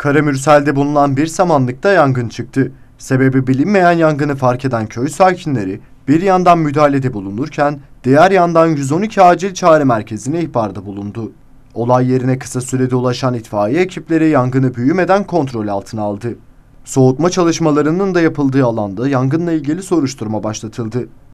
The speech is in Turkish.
Karamürsel'de bulunan bir samanlıkta yangın çıktı. Sebebi bilinmeyen yangını fark eden köy sakinleri bir yandan müdahalede bulunurken diğer yandan 112 acil çağrı merkezine ihbarda bulundu. Olay yerine kısa sürede ulaşan itfaiye ekipleri yangını büyümeden kontrol altına aldı. Soğutma çalışmalarının da yapıldığı alanda yangınla ilgili soruşturma başlatıldı.